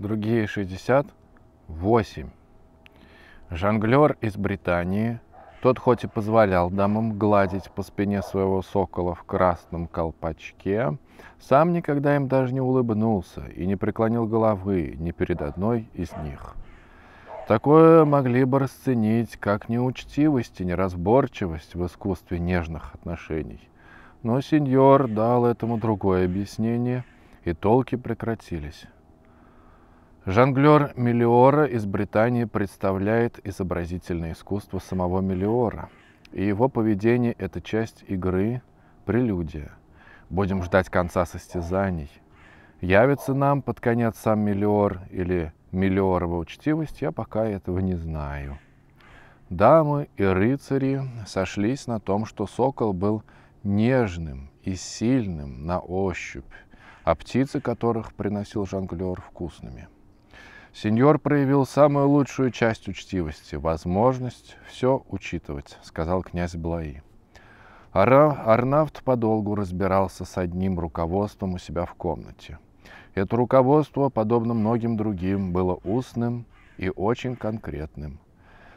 другие 68. Жонглер из Британии, тот хоть и позволял дамам гладить по спине своего сокола в красном колпачке, сам никогда им даже не улыбнулся и не преклонил головы ни перед одной из них. Такое могли бы расценить как неучтивость и неразборчивость в искусстве нежных отношений. Но сеньор дал этому другое объяснение, и толки прекратились. Жонглер Мелиора из Британии представляет изобразительное искусство самого Мелиора. И его поведение – это часть игры «Прелюдия». Будем ждать конца состязаний. Явится нам под конец сам Мелиор или Мелиорова учтивость, я пока этого не знаю. Дамы и рыцари сошлись на том, что сокол был нежным и сильным на ощупь, а птицы которых приносил жонглер вкусными – Сеньор проявил самую лучшую часть учтивости – возможность все учитывать, сказал князь Блаи. Арнавт подолгу разбирался с одним руководством у себя в комнате. Это руководство, подобно многим другим, было устным и очень конкретным.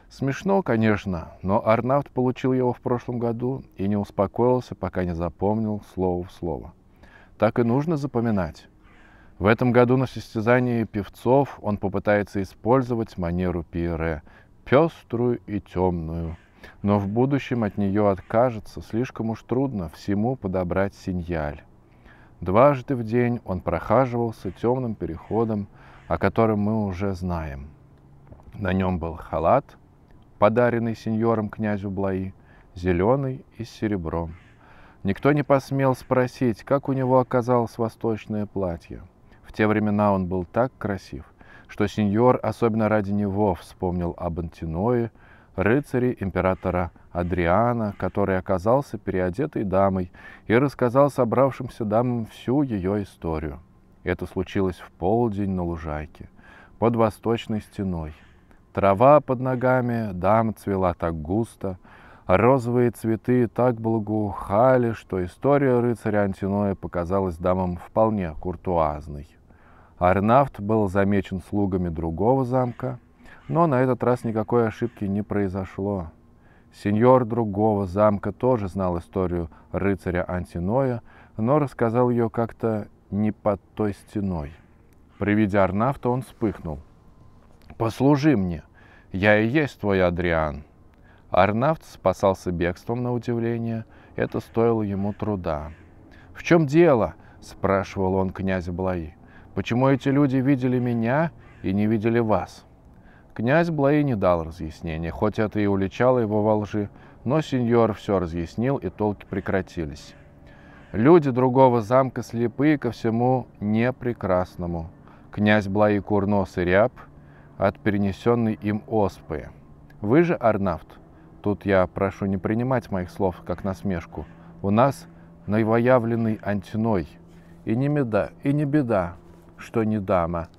Смешно, конечно, но Арнафт получил его в прошлом году и не успокоился, пока не запомнил слово в слово. Так и нужно запоминать. В этом году на состязании певцов он попытается использовать манеру Пире, пеструю и темную. Но в будущем от нее откажется, слишком уж трудно всему подобрать синьяль. Дважды в день он прохаживался темным переходом, о котором мы уже знаем. На нем был халат, подаренный сеньором князю Блаи, зеленый и с серебром. Никто не посмел спросить, как у него оказалось восточное платье – в те времена он был так красив, что сеньор особенно ради него вспомнил об Антиное, рыцаре императора Адриана, который оказался переодетой дамой и рассказал собравшимся дамам всю ее историю. Это случилось в полдень на лужайке, под восточной стеной. Трава под ногами дам цвела так густо, розовые цветы так благоухали, что история рыцаря Антиноя показалась дамам вполне куртуазной. Арнафт был замечен слугами другого замка, но на этот раз никакой ошибки не произошло. Сеньор другого замка тоже знал историю рыцаря Антиноя, но рассказал ее как-то не под той стеной. При виде Арнафта он вспыхнул. «Послужи мне! Я и есть твой Адриан!» Арнафт спасался бегством на удивление. Это стоило ему труда. «В чем дело?» – спрашивал он князя Блаи. Почему эти люди видели меня и не видели вас? Князь Блаи не дал разъяснения, хоть это и уличало его во лжи, но сеньор все разъяснил, и толки прекратились. Люди другого замка слепые ко всему непрекрасному. Князь Блаи Курнос и Ряб от перенесенной им оспы. Вы же, Арнафт, тут я прошу не принимать моих слов как насмешку, у нас новоявленный антиной. И не меда, и не беда, что не дама.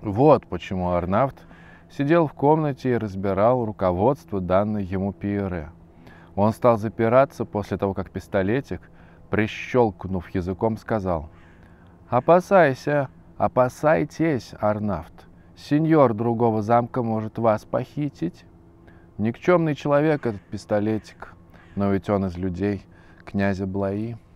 Вот почему Арнафт сидел в комнате и разбирал руководство, данное ему Пиере. Он стал запираться после того, как пистолетик, прищелкнув языком, сказал «Опасайся, опасайтесь, Арнафт, сеньор другого замка может вас похитить». Никчемный человек этот пистолетик, но ведь он из людей, князя Блаи.